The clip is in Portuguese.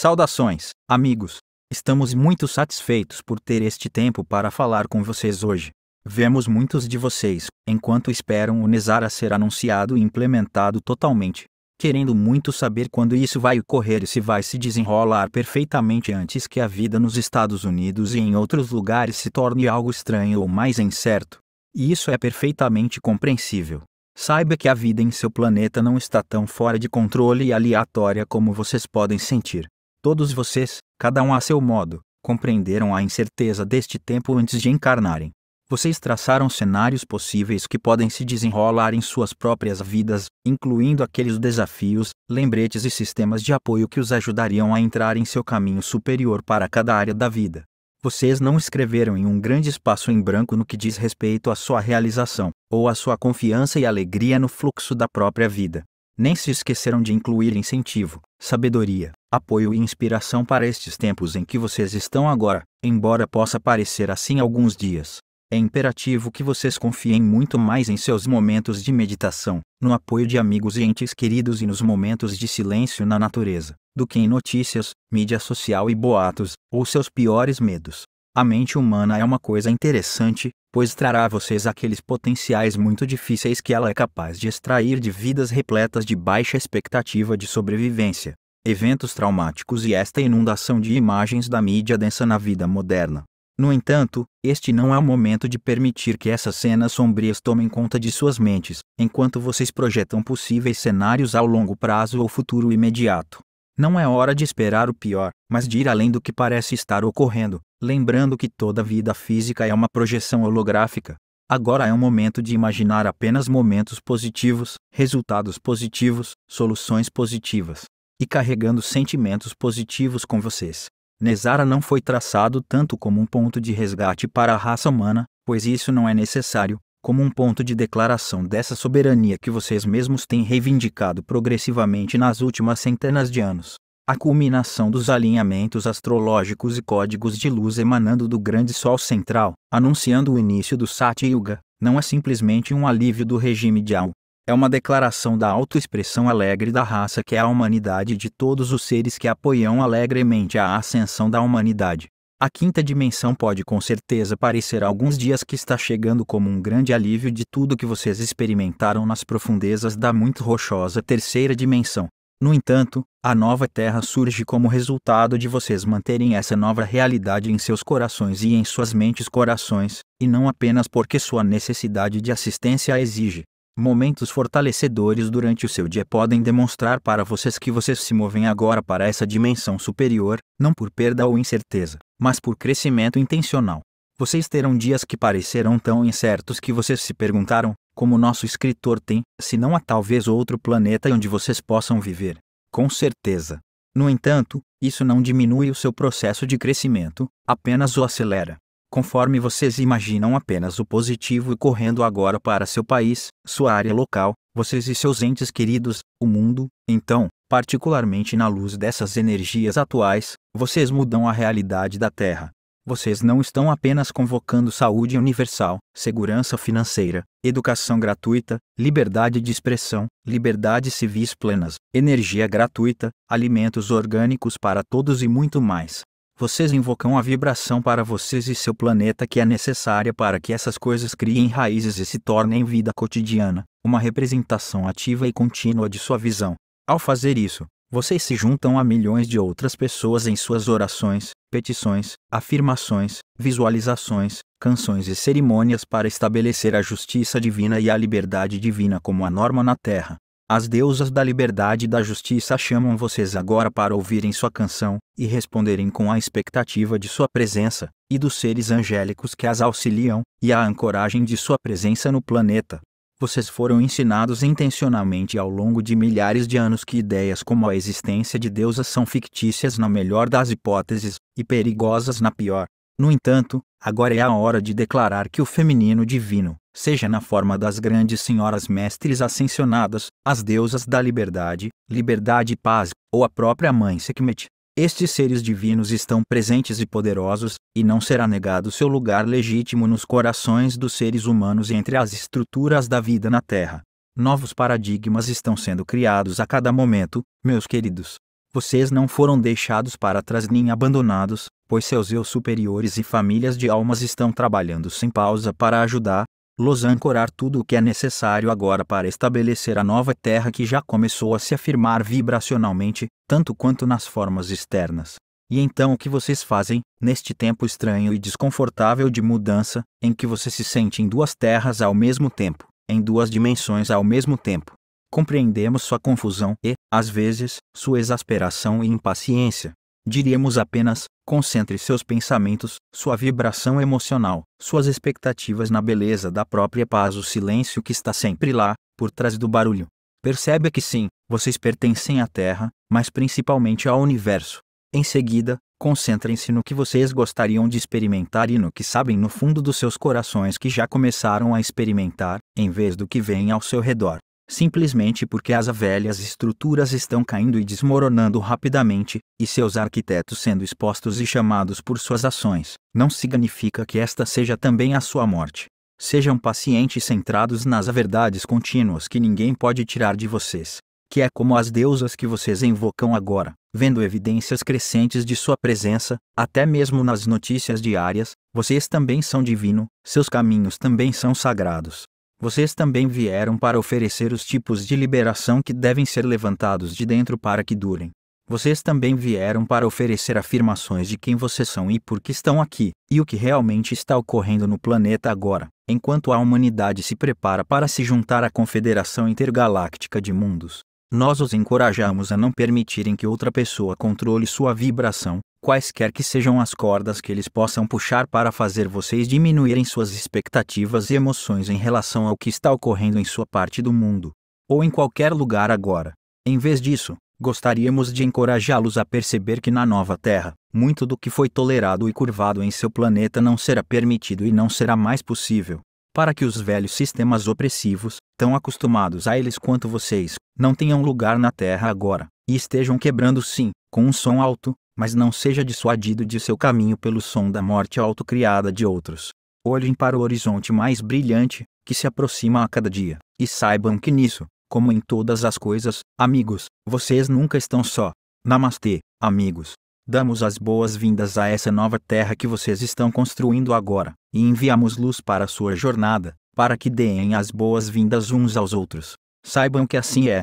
Saudações, amigos! Estamos muito satisfeitos por ter este tempo para falar com vocês hoje. Vemos muitos de vocês, enquanto esperam o Nezara ser anunciado e implementado totalmente, querendo muito saber quando isso vai ocorrer e se vai se desenrolar perfeitamente antes que a vida nos Estados Unidos e em outros lugares se torne algo estranho ou mais incerto. E isso é perfeitamente compreensível. Saiba que a vida em seu planeta não está tão fora de controle e aleatória como vocês podem sentir. Todos vocês, cada um a seu modo, compreenderam a incerteza deste tempo antes de encarnarem. Vocês traçaram cenários possíveis que podem se desenrolar em suas próprias vidas, incluindo aqueles desafios, lembretes e sistemas de apoio que os ajudariam a entrar em seu caminho superior para cada área da vida. Vocês não escreveram em um grande espaço em branco no que diz respeito à sua realização, ou à sua confiança e alegria no fluxo da própria vida nem se esqueceram de incluir incentivo, sabedoria, apoio e inspiração para estes tempos em que vocês estão agora, embora possa parecer assim alguns dias. É imperativo que vocês confiem muito mais em seus momentos de meditação, no apoio de amigos e entes queridos e nos momentos de silêncio na natureza, do que em notícias, mídia social e boatos, ou seus piores medos. A mente humana é uma coisa interessante, pois trará a vocês aqueles potenciais muito difíceis que ela é capaz de extrair de vidas repletas de baixa expectativa de sobrevivência, eventos traumáticos e esta inundação de imagens da mídia densa na vida moderna. No entanto, este não é o momento de permitir que essas cenas sombrias tomem conta de suas mentes, enquanto vocês projetam possíveis cenários ao longo prazo ou futuro imediato. Não é hora de esperar o pior, mas de ir além do que parece estar ocorrendo, Lembrando que toda vida física é uma projeção holográfica, agora é o momento de imaginar apenas momentos positivos, resultados positivos, soluções positivas, e carregando sentimentos positivos com vocês. Nezara não foi traçado tanto como um ponto de resgate para a raça humana, pois isso não é necessário, como um ponto de declaração dessa soberania que vocês mesmos têm reivindicado progressivamente nas últimas centenas de anos a culminação dos alinhamentos astrológicos e códigos de luz emanando do grande sol central, anunciando o início do Satyuga, não é simplesmente um alívio do regime dial. É uma declaração da autoexpressão alegre da raça que é a humanidade de todos os seres que apoiam alegremente a ascensão da humanidade. A quinta dimensão pode com certeza parecer alguns dias que está chegando como um grande alívio de tudo que vocês experimentaram nas profundezas da muito rochosa terceira dimensão no entanto, a nova terra surge como resultado de vocês manterem essa nova realidade em seus corações e em suas mentes corações, e não apenas porque sua necessidade de assistência a exige. Momentos fortalecedores durante o seu dia podem demonstrar para vocês que vocês se movem agora para essa dimensão superior, não por perda ou incerteza, mas por crescimento intencional. Vocês terão dias que parecerão tão incertos que vocês se perguntaram: como nosso escritor tem, se não há talvez outro planeta onde vocês possam viver. Com certeza. No entanto, isso não diminui o seu processo de crescimento, apenas o acelera. Conforme vocês imaginam apenas o positivo e correndo agora para seu país, sua área local, vocês e seus entes queridos, o mundo, então, particularmente na luz dessas energias atuais, vocês mudam a realidade da Terra. Vocês não estão apenas convocando saúde universal, segurança financeira, educação gratuita, liberdade de expressão, liberdades civis plenas, energia gratuita, alimentos orgânicos para todos e muito mais. Vocês invocam a vibração para vocês e seu planeta que é necessária para que essas coisas criem raízes e se tornem vida cotidiana, uma representação ativa e contínua de sua visão. Ao fazer isso, vocês se juntam a milhões de outras pessoas em suas orações, petições, afirmações, visualizações, canções e cerimônias para estabelecer a justiça divina e a liberdade divina como a norma na Terra. As deusas da liberdade e da justiça chamam vocês agora para ouvirem sua canção e responderem com a expectativa de sua presença, e dos seres angélicos que as auxiliam, e a ancoragem de sua presença no planeta. Vocês foram ensinados intencionalmente ao longo de milhares de anos que ideias como a existência de deusas são fictícias na melhor das hipóteses, e perigosas na pior. No entanto, agora é a hora de declarar que o feminino divino, seja na forma das grandes senhoras mestres ascensionadas, as deusas da liberdade, liberdade e paz, ou a própria mãe Sekhmet, estes seres divinos estão presentes e poderosos, e não será negado seu lugar legítimo nos corações dos seres humanos e entre as estruturas da vida na Terra. Novos paradigmas estão sendo criados a cada momento, meus queridos. Vocês não foram deixados para trás nem abandonados, pois seus eu superiores e famílias de almas estão trabalhando sem pausa para ajudar, los ancorar tudo o que é necessário agora para estabelecer a nova terra que já começou a se afirmar vibracionalmente, tanto quanto nas formas externas. E então o que vocês fazem, neste tempo estranho e desconfortável de mudança, em que você se sente em duas terras ao mesmo tempo, em duas dimensões ao mesmo tempo? Compreendemos sua confusão e, às vezes, sua exasperação e impaciência, diríamos apenas, concentre seus pensamentos, sua vibração emocional, suas expectativas na beleza da própria paz, o silêncio que está sempre lá, por trás do barulho. Percebe que sim, vocês pertencem à Terra, mas principalmente ao universo. Em seguida, concentrem-se no que vocês gostariam de experimentar e no que sabem no fundo dos seus corações que já começaram a experimentar, em vez do que vem ao seu redor simplesmente porque as velhas estruturas estão caindo e desmoronando rapidamente, e seus arquitetos sendo expostos e chamados por suas ações, não significa que esta seja também a sua morte. Sejam pacientes centrados nas verdades contínuas que ninguém pode tirar de vocês, que é como as deusas que vocês invocam agora, vendo evidências crescentes de sua presença, até mesmo nas notícias diárias, vocês também são divino, seus caminhos também são sagrados, vocês também vieram para oferecer os tipos de liberação que devem ser levantados de dentro para que durem. Vocês também vieram para oferecer afirmações de quem vocês são e por que estão aqui, e o que realmente está ocorrendo no planeta agora, enquanto a humanidade se prepara para se juntar à Confederação Intergaláctica de Mundos. Nós os encorajamos a não permitirem que outra pessoa controle sua vibração, quaisquer que sejam as cordas que eles possam puxar para fazer vocês diminuírem suas expectativas e emoções em relação ao que está ocorrendo em sua parte do mundo, ou em qualquer lugar agora. Em vez disso, gostaríamos de encorajá-los a perceber que na nova Terra, muito do que foi tolerado e curvado em seu planeta não será permitido e não será mais possível. Para que os velhos sistemas opressivos, tão acostumados a eles quanto vocês, não tenham lugar na Terra agora, e estejam quebrando sim, com um som alto, mas não seja dissuadido de seu caminho pelo som da morte autocriada de outros. Olhem para o horizonte mais brilhante, que se aproxima a cada dia, e saibam que nisso, como em todas as coisas, amigos, vocês nunca estão só. Namastê, amigos. Damos as boas-vindas a essa nova terra que vocês estão construindo agora, e enviamos luz para sua jornada, para que deem as boas-vindas uns aos outros. Saibam que assim é,